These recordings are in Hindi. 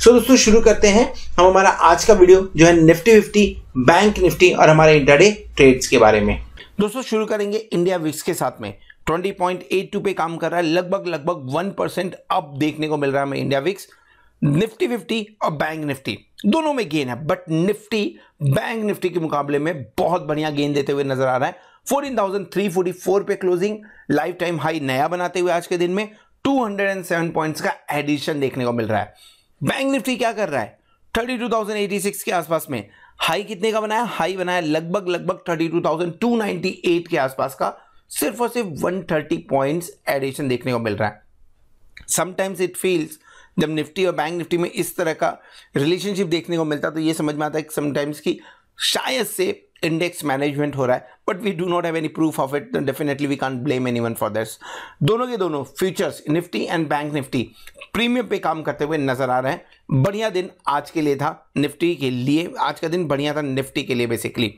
सो दोस्तों शुरू करते हैं हम हमारा आज का वीडियो जो है निफ्टी फिफ्टी बैंक निफ्टी और हमारे इंटरडे ट्रेड्स के बारे में दोस्तों शुरू करेंगे इंडिया विक्स के साथ में 20.82 पे काम कर रहा है लगभग लगभग वन परसेंट अब देखने को मिल रहा है इंडिया विक्स निफ्टी फिफ्टी और बैंक निफ्टी दोनों में गेन है बट निफ्टी बैंक निफ्टी के मुकाबले में बहुत बढ़िया गेन देते हुए नजर आ रहा है fourteen thousand three forty four पे क्लोजिंग लाइफ टाइम हाई नया बनाते हुए आज के दिन में 207 पॉइंट्स का एडिशन देखने को मिल रहा है बैंक निफ्टी क्या कर रहा है thirty two thousand eighty six के आसपास में हाई कितने का बनाया हाई बनाया लगभग लगभग thirty two two thousand ninety eight के आसपास का सिर्फ और सिर्फ वन थर्टी पॉइंट एडिशन देखने को मिल रहा है समटाइम्स इट फील्स जब निफ्टी और बैंक निफ्टी में इस तरह का रिलेशनशिप देखने को मिलता तो ये समझ में आता है समटाइम्स की शायद से इंडेक्स मैनेजमेंट हो रहा है but we do not have any proof of it definitely we can blame any one for this दोनों के दोनों futures Nifty and bank Nifty premium पे काम करते हुए नजर आ रहे हैं बढ़िया दिन आज के लिए था निफ्टी के लिए आज का दिन बढ़िया था निफ्टी के लिए बेसिकली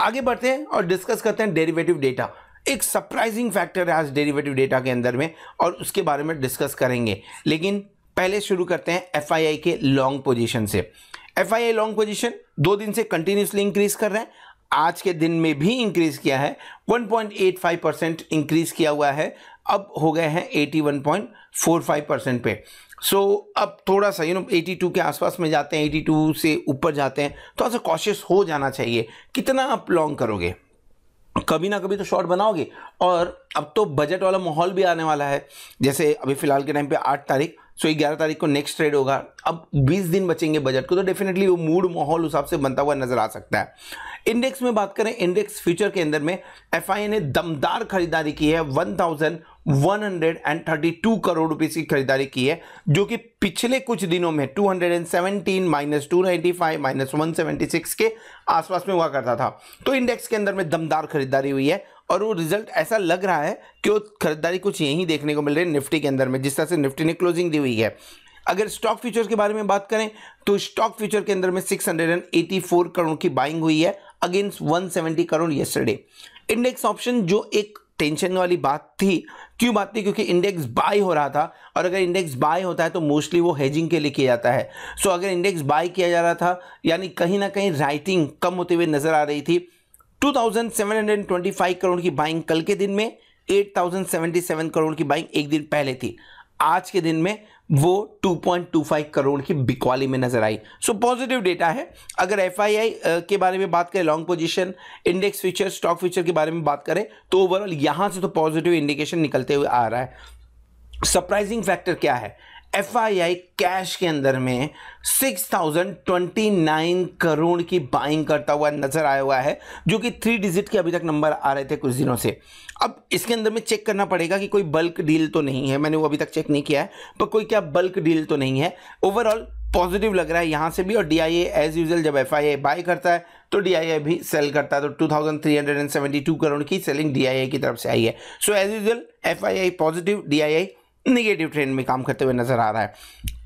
आगे बढ़ते हैं और डिस्कस करते हैं डेरिवेटिव डेटा एक सरप्राइजिंग फैक्टर है आज डेरिवेटिव डेटा के अंदर में और उसके बारे में डिस्कस करेंगे लेकिन पहले शुरू करते हैं एफ के लॉन्ग पोजिशन से एफ लॉन्ग पोजिशन दो दिन से कंटिन्यूसली इंक्रीज कर रहे हैं आज के दिन में भी इंक्रीज किया है 1.85 परसेंट इंक्रीज किया हुआ है अब हो गए हैं 81.45 परसेंट पे सो so, अब थोड़ा सा यू नो 82 के आसपास में जाते हैं 82 से ऊपर जाते हैं थोड़ा सा कॉशियस हो जाना चाहिए कितना आप लॉन्ग करोगे कभी ना कभी तो शॉर्ट बनाओगे और अब तो बजट वाला माहौल भी आने वाला है जैसे अभी फ़िलहाल के टाइम पे आठ तारीख सो so, ग्यारह तारीख को नेक्स्ट ट्रेड होगा अब बीस दिन बचेंगे बजट को तो डेफिनेटली वो मूड माहौल हिसाब से बनता हुआ नजर आ सकता है इंडेक्स में बात करें इंडेक्स फ्यूचर के अंदर में एफ ने दमदार खरीदारी की है टू करोड़ रुपए की खरीदारी की है जो कि पिछले कुछ दिनों में two hundred and seventeen minus two five minus one seventy six के आसपास में हुआ करता था तो इंडेक्स के अंदर में दमदार खरीदारी हुई है और वो रिजल्ट ऐसा लग रहा है कि वो खरीदारी कुछ यहीं देखने को मिल रही है निफ्टी के अंदर में जिस तरह से निफ्टी ने क्लोजिंग दी हुई है अगर स्टॉक फ्यूचर के बारे में बात करें तो स्टॉक फ्यूचर के अंदर में 684 करोड़ की बाइंग हुई है against 170 crore yesterday index option जो एक टेंशन वाली बात थी क्यों बात थी क्योंकि इंडेक्स बाय हो रहा था और अगर इंडेक्स बाय होता है तो मोस्टली वो हेजिंग के लिए किया जाता है सो so, अगर इंडेक्स बाय किया जा रहा था यानी कहीं ना कहीं राइटिंग कम होते हुए नजर आ रही थी 2,725 करोड़ की बाइंग कल के दिन में 8,077 करोड़ की बाइंग एक दिन पहले थी आज के दिन में वो 2.25 करोड़ की बिकवाली में नजर आई सो पॉजिटिव डेटा है अगर एफ के बारे में बात करें long position index future stock future के बारे में बात करें तो ओवरऑल यहां से तो पॉजिटिव इंडिकेशन निकलते हुए आ रहा है सरप्राइजिंग फैक्टर क्या है एफ कैश के अंदर में 6029 करोड़ की बाइंग करता हुआ नज़र आया हुआ है जो कि थ्री डिजिट के अभी तक नंबर आ रहे थे कुछ दिनों से अब इसके अंदर में चेक करना पड़ेगा कि कोई बल्क डील तो नहीं है मैंने वो अभी तक चेक नहीं किया है पर कोई क्या बल्क डील तो नहीं है ओवरऑल पॉजिटिव लग रहा है यहाँ से भी और डी आई एज यूजल जब एफ आई बाई करता है तो डी आई भी सेल करता है तो 2372 करोड़ की सेलिंग डी आई की तरफ से आई है so as usual F I positive D I negative trend में काम करते हुए नजर आ रहा है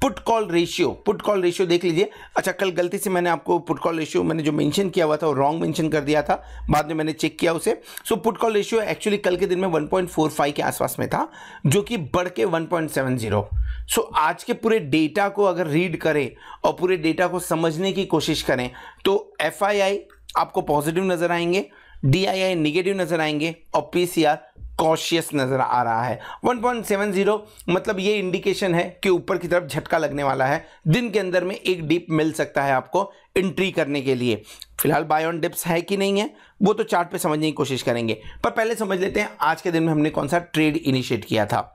put call ratio put call ratio देख लीजिए अच्छा कल गलती से मैंने आपको पुट कॉल रेशियो मैंने जो मेंशन किया हुआ था वो रॉन्ग मेंशन कर दिया था बाद में मैंने चेक किया उसे so put call ratio actually कल के दिन में 1.45 के आसपास में था जो कि बढ़ के वन सो आज के पूरे डेटा को अगर रीड करें और पूरे डेटा को समझने की कोशिश करें तो एफ आपको पॉजिटिव नजर आएंगे डी आई निगेटिव नजर आएंगे और पी सी आर कॉशियस नज़र आ रहा है 1.70 मतलब ये इंडिकेशन है कि ऊपर की तरफ झटका लगने वाला है दिन के अंदर में एक डिप मिल सकता है आपको एंट्री करने के लिए फिलहाल बाय ऑन डिप्स है कि नहीं है वो तो चार्ट पे समझने की कोशिश करेंगे पर पहले समझ लेते हैं आज के दिन में हमने कौन सा ट्रेड इनिशिएट किया था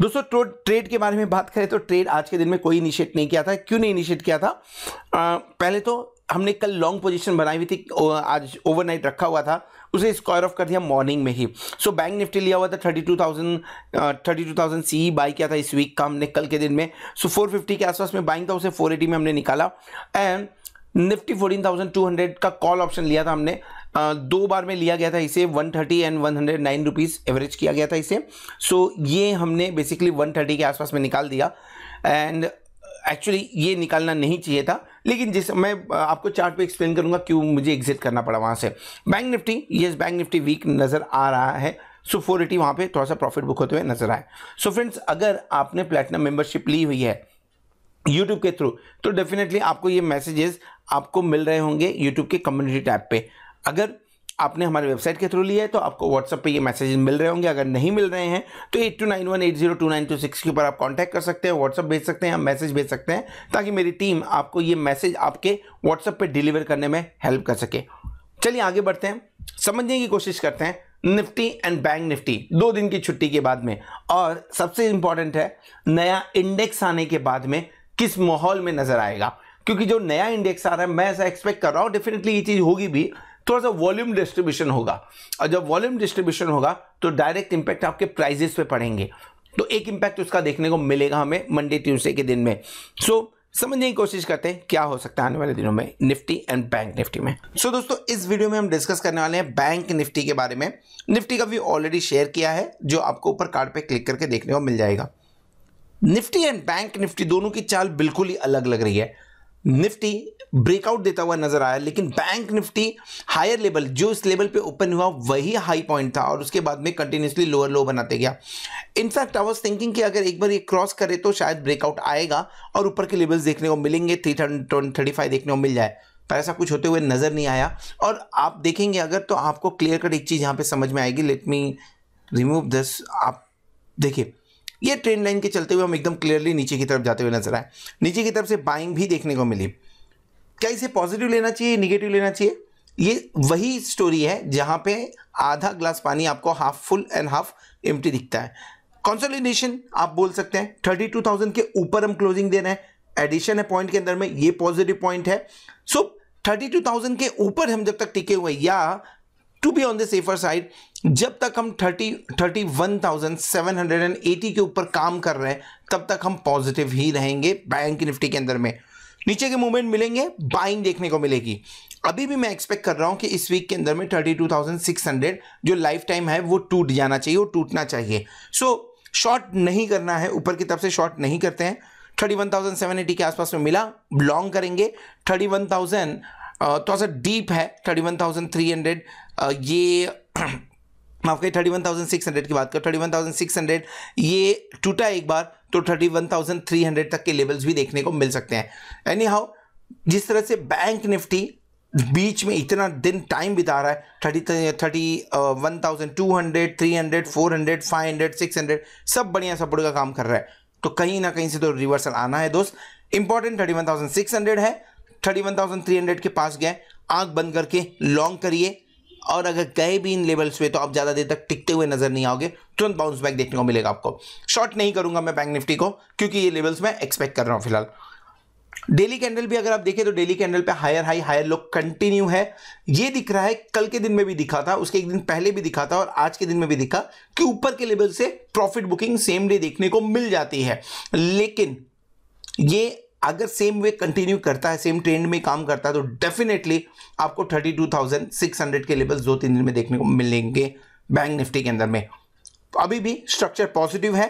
दोस्तों ट्रेड के बारे में बात करें तो ट्रेड आज के दिन में कोई इनिशिएट नहीं किया था क्यों नहीं इनिशिएट किया था आ, पहले तो हमने कल लॉन्ग पोजीशन बनाई हुई थी आज ओवरनाइट रखा हुआ था उसे स्क्वायर ऑफ कर दिया मॉर्निंग में ही सो so, बैंक निफ्टी लिया हुआ था thirty two thousand thirty two thousand C buy किया था इस वीक का हमने कल के दिन में सो फोर फिफ्टी के आसपास में बाइंग था उसे फोर एटी में हमने निकाला एंड निफ्टी 14,200 का कॉल ऑप्शन लिया था हमने दो बार में लिया गया था इसे 130 एंड 109 हंड्रेड रुपीज़ एवरेज किया गया था इसे सो so, ये हमने बेसिकली 130 के आसपास में निकाल दिया एंड एक्चुअली ये निकालना नहीं चाहिए था लेकिन जिस मैं आपको चार्ट पे एक्सप्लेन करूंगा क्यों मुझे एग्जिट करना पड़ा वहाँ से बैंक निफ्टी ये बैंक निफ्टी वीक नज़र आ रहा है सो फोर एटी वहाँ पर थोड़ा सा प्रॉफिट बुक होते हुए नजर आए सो फ्रेंड्स अगर आपने प्लेटिनम मेंबरशिप ली हुई है यूट्यूब के थ्रू तो डेफिनेटली आपको ये मैसेजेस आपको मिल रहे होंगे यूट्यूब के कम्युनिटी टैब पे अगर आपने हमारे वेबसाइट के थ्रू लिया है तो आपको व्हाट्सअप पे ये मैसेजेस मिल रहे होंगे अगर नहीं मिल रहे हैं तो eight two nine one eight zero two nine two six के ऊपर आप कांटेक्ट कर सकते हैं व्हाट्सअप भेज सकते हैं आप मैसेज भेज सकते हैं ताकि मेरी टीम आपको ये मैसेज आपके व्हाट्सअप पर डिलीवर करने में हेल्प कर सके चलिए आगे बढ़ते हैं समझने की कोशिश करते हैं निफ्टी एंड बैंक निफ्टी दो दिन की छुट्टी के बाद में और सबसे इंपॉर्टेंट है नया इंडेक्स आने के बाद में किस माहौल में नजर आएगा क्योंकि जो नया इंडेक्स आ रहा है मैं ऐसा एक्सपेक्ट कर रहा हूँ डेफिनेटली ये चीज़ होगी भी थोड़ा सा वॉल्यूम डिस्ट्रीब्यूशन होगा और जब वॉल्यूम डिस्ट्रीब्यूशन होगा तो डायरेक्ट इंपैक्ट आपके प्राइजेस पे पड़ेंगे तो एक इंपैक्ट उसका देखने को मिलेगा हमें मंडे ट्यूसडे के दिन में सो so, समझने की कोशिश करते हैं क्या हो सकता है आने वाले दिनों में निफ्टी एंड बैंक निफ्टी में सो so, दोस्तों इस वीडियो में हम डिस्कस करने वाले हैं बैंक निफ्टी के बारे में निफ्टी का व्यू ऑलरेडी शेयर किया है जो आपको ऊपर कार्ड पे क्लिक करके देखने को मिल जाएगा निफ्टी एंड बैंक निफ्टी दोनों की चाल बिल्कुल ही अलग लग रही है निफ्टी ब्रेकआउट देता हुआ नजर आया लेकिन बैंक निफ्टी हायर लेवल जो इस लेवल पे ओपन हुआ वही हाई पॉइंट था और उसके बाद में कंटिन्यूसली लोअर लो बनाते गया इनफैक्ट आई वाज थिंकिंग कि अगर एक बार ये क्रॉस करे तो शायद ब्रेकआउट आएगा और ऊपर के लेवल्स देखने को मिलेंगे थ्री थर्टी फाइव देखने को मिल जाए पर ऐसा कुछ होते हुए नज़र नहीं आया और आप देखेंगे अगर तो आपको क्लियर कट एक चीज़ यहाँ पर समझ में आएगी लेट मी रिमूव दिस आप देखिए ये ट्रेंड लाइन के चलते हुए हम एकदम क्लियरली नीचे की तरफ जाते हुए नजर आए नीचे की तरफ से बाइंग भी देखने को मिली क्या इसे पॉजिटिव लेना चाहिए निगेटिव लेना चाहिए ये वही स्टोरी है जहां पे आधा ग्लास पानी आपको हाफ फुल एंड हाफ एम दिखता है कॉन्सोलिडेशन आप बोल सकते हैं थर्टी के ऊपर हम क्लोजिंग दे रहे हैं एडिशन है पॉइंट के अंदर में ये पॉजिटिव पॉइंट है सो so, 32,000 के ऊपर हम जब तक टिके हुए या to be on the safer side जब तक हम thirty thirty one thousand seven hundred and eighty के ऊपर काम कर रहे हैं तब तक हम पॉजिटिव ही रहेंगे बैंक निफ्टी के अंदर में नीचे के मूवमेंट मिलेंगे बाइंग देखने को मिलेगी अभी भी मैं एक्सपेक्ट कर रहा हूं कि इस वीक के अंदर में thirty two thousand six hundred जो लाइफ टाइम है वो टूट जाना चाहिए वो टूटना चाहिए सो so, शॉर्ट नहीं करना है ऊपर की तरफ से शॉर्ट नहीं करते हैं thirty one thousand seven eighty के आसपास में मिला लॉन्ग करेंगे थर्टी वन थाउजेंड थोड़ा सा डीप है thirty one thousand three hundred ये आपके thirty one thousand six hundred की बात करें thirty one thousand six hundred ये टूटा एक बार तो thirty one thousand three hundred तक के लेवल्स भी देखने को मिल सकते हैं एनी हाउ जिस तरह से बैंक निफ्टी बीच में इतना दिन टाइम बिता रहा है thirty thirty one thousand two hundred three hundred four hundred five hundred six hundred सब बढ़िया सपोर्ट का काम कर रहा है तो कहीं ना कहीं से तो रिवर्सल आना है दोस्त important thirty one thousand six hundred है thirty one thousand three hundred के पास गए आंख बंद करके लॉन्ग करिए और अगर गए भी इन लेवल्स पे तो आप ज़्यादा देर तक टिकते हुए नजर नहीं आओगे तुरंत बाउंस बैक देखने को मिलेगा आपको शॉर्ट नहीं करूंगा मैं बैंक निफ्टी को क्योंकि ये लेवल्स मैं एक्सपेक्ट कर रहा हूँ फिलहाल डेली कैंडल भी अगर आप देखें तो डेली कैंडल पे higher high higher low continue है ये दिख रहा है कल के दिन में भी दिखा था उसके एक दिन पहले भी दिखा था और आज के दिन में भी दिखा कि ऊपर के लेवल से प्रॉफिट बुकिंग सेम डे देखने को मिल जाती है लेकिन ये अगर सेम वे कंटिन्यू करता है सेम ट्रेंड में काम करता है तो डेफिनेटली आपको 32,600 के लेवल्स दो तीन दिन में देखने को मिलेंगे बैंक निफ्टी के अंदर में अभी भी स्ट्रक्चर पॉजिटिव है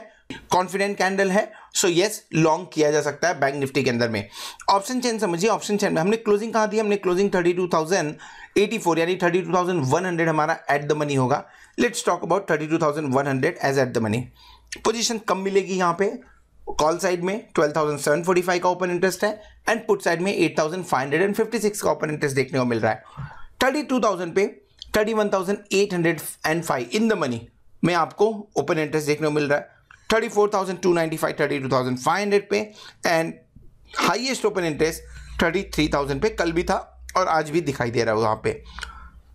कॉन्फिडेंट कैंडल है सो यस लॉन्ग किया जा सकता है बैंक निफ्टी के अंदर में ऑप्शन चेन समझिए ऑप्शन चेन में हमने क्लोजिंग कहा दी हमने क्लोजिंग 32,084 यानी 32,100 हमारा एट द मनी होगा let's talk about 32,100 as at the money position कम मिलेगी यहाँ पे कॉल साइड में 12,745 का ओपन इंटरेस्ट है एंड पुट साइड में 8,556 का ओपन इंटरेस्ट देखने को मिल रहा है 32,000 पे 31,805 इन द मनी में आपको ओपन इंटरेस्ट देखने को मिल रहा है 34,295 32,500 पे एंड हाईएस्ट ओपन इंटरेस्ट 33,000 पे कल भी था और आज भी दिखाई दे रहा है वहाँ पे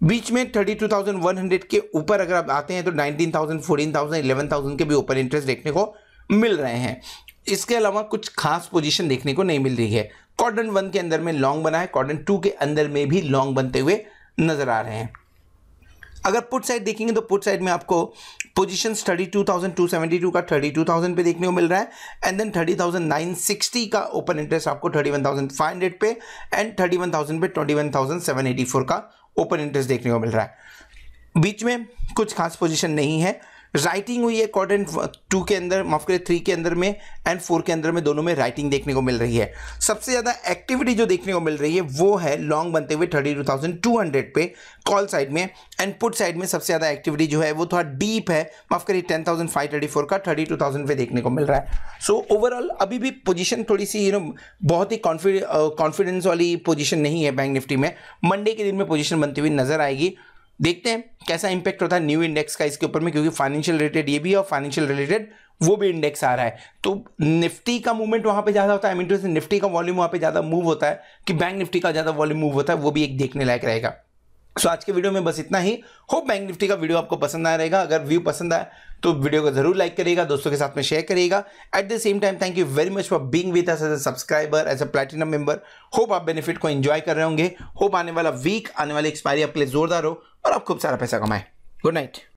बीच में 32,100 के ऊपर अगर आप आते हैं तो 19,000 14,000 11,000 के भी ओपन इंटरेस्ट देखने को मिल रहे हैं इसके अलावा कुछ खास पोजीशन देखने को नहीं मिल रही है कॉर्डन वन के अंदर में लॉन्ग बना है कॉर्डन टू के अंदर में भी लॉन्ग बनते हुए नजर आ रहे हैं अगर पुट साइड देखेंगे तो पुट साइड में आपको position thirty two thousand two seventy two का थर्टी टू थाउजेंड पे देखने को मिल रहा है and then thirty thousand nine sixty का ओपन इंटरेस्ट आपको thirty one thousand five hundred पे एंड थर्टी वन थाउजेंड पे twenty one thousand seven eighty four का ओपन इंटरेस्ट देखने को मिल रहा है बीच में कुछ खास पोजिशन नहीं है राइटिंग हुई है क्वाड्रेंट टू के अंदर माफ करिए थ्री के अंदर में एंड फोर के अंदर में दोनों में राइटिंग देखने को मिल रही है सबसे ज़्यादा एक्टिविटी जो देखने को मिल रही है वो है लॉन्ग बनते हुए thirty two thousand two hundred पे कॉल साइड में एंड पुट साइड में सबसे ज़्यादा एक्टिविटी जो है वो थोड़ा डीप है माफ करिए ten thousand five thirty four का थर्टी टू थाउजेंड पे देखने को मिल रहा है सो so, ओवरऑल अभी भी पोजीशन थोड़ी सी यू नो बहुत ही कॉन्फिडेंस uh, वाली पोजीशन नहीं है बैंक निफ्टी में मंडे के दिन में पोजिशन बनती हुई नजर आएगी देखते हैं कैसा इंपैक्ट होता है न्यू इंडेक्स का इसके ऊपर में क्योंकि फाइनेंशियल रिलेटेड ये भी और फाइनेंशियल रिलेटेड वो भी इंडेक्स आ रहा है तो निफ्टी का मूवमेंट वहां पे ज़्यादा होता है निफ्टी का वॉल्यूम वहां पे ज़्यादा मूव होता है कि बैंक निफ्टी का ज़्यादा वॉल्यूम मूव होता है वो भी एक देखने लायक रहेगा सो आज के वीडियो में बस इतना ही होप बैंक निफ्टी का वीडियो आपको पसंद आया रहेगा अगर व्यू पसंद आया तो वीडियो को जरूर लाइक करिएगा दोस्तों के साथ में शेयर करिएगा at the same time thank you very much for being with us as a subscriber as a platinum member hope आप बेनिफिट को एंजॉय कर रहे होंगे होप आने वाला वीक आने वाली एक्सपायरी आपके लिए जोरदार हो और आप खूब सारा पैसा कमाए गुड नाइट